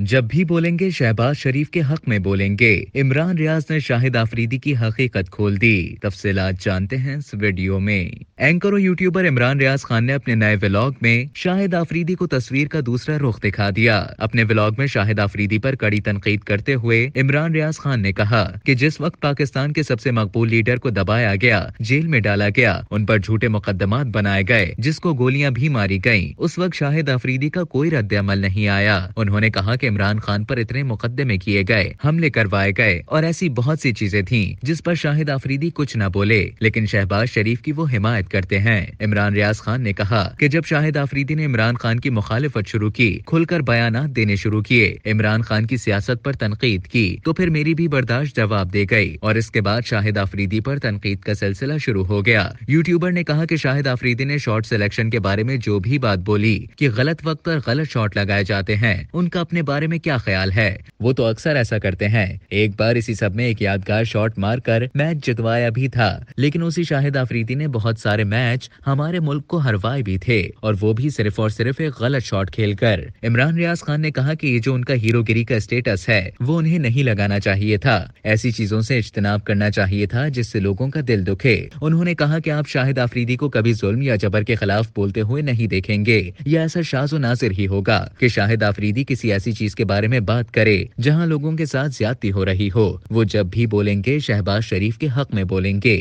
जब भी बोलेंगे शहबाज शरीफ के हक में बोलेंगे इमरान रियाज ने शाहिद आफरीदी की हकीकत खोल दी तफसीत जानते हैं इस वीडियो में एंकर और यूट्यूबर इमरान रियाज खान ने अपने नए व्लॉग में शाहिद आफरीदी को तस्वीर का दूसरा रुख दिखा दिया अपने व्लॉग में शाहिद आफरीदी पर कड़ी तनकीद करते हुए इमरान रियाज खान ने कहा कि जिस वक्त पाकिस्तान के सबसे मकबूल लीडर को दबाया गया जेल में डाला गया उन पर झूठे मुकदमा बनाए गए जिसको गोलियां भी मारी गयी उस वक्त शाहिद आफरीदी का कोई रद्द अमल नहीं आया उन्होंने कहा की इमरान खान पर इतने मुकदमे किए गए हमले करवाए गए और ऐसी बहुत सी चीजें थी जिस पर शाहिद आफरीदी कुछ न बोले लेकिन शहबाज शरीफ की वो हिमायत शिकायत करते हैं इमरान रियाज खान ने कहा कि जब शाहिद आफरीदी ने इमरान खान की मुखालफत शुरू की खुलकर बयान देने शुरू किए इमरान खान की सियासत पर तनकीद की तो फिर मेरी भी बर्दाश्त जवाब दे गई और इसके बाद शाहिद आफरीदी पर तनकीद का सिलसिला शुरू हो गया यूट्यूबर ने कहा कि शाहिद आफरीदी ने शॉर्ट सिलेक्शन के बारे में जो भी बात बोली कि गलत वक्त पर गलत शॉट लगाए जाते हैं उनका अपने बारे में क्या ख्याल है वो तो अक्सर ऐसा करते हैं एक बार इसी सब में एक यादगार शॉट मार कर मैच जितवाया भी था लेकिन उसी शाहिद आफरीदी ने बहुत सारे सारे मैच हमारे मुल्क को हरवाए भी थे और वो भी सिर्फ और सिर्फ एक गलत शॉट खेलकर इमरान रियाज खान ने कहा कि ये जो उनका हीरोगिरी का स्टेटस है वो उन्हें नहीं लगाना चाहिए था ऐसी चीजों से इज्तनाब करना चाहिए था जिससे लोगों का दिल दुखे उन्होंने कहा कि आप शाहिद आफरीदी को कभी जुल्म या जबर के खिलाफ बोलते हुए नहीं देखेंगे यह ऐसा शाजो नाजिर ही होगा कि शाहिद आफरीदी किसी ऐसी चीज के बारे में बात करे जहां लोगों के साथ ज्यादती हो रही हो वो जब भी बोलेंगे शहबाज शरीफ के हक में बोलेंगे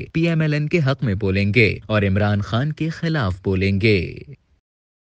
एन के हक में बोलेंगे और और इमरान खान के खिलाफ बोलेंगे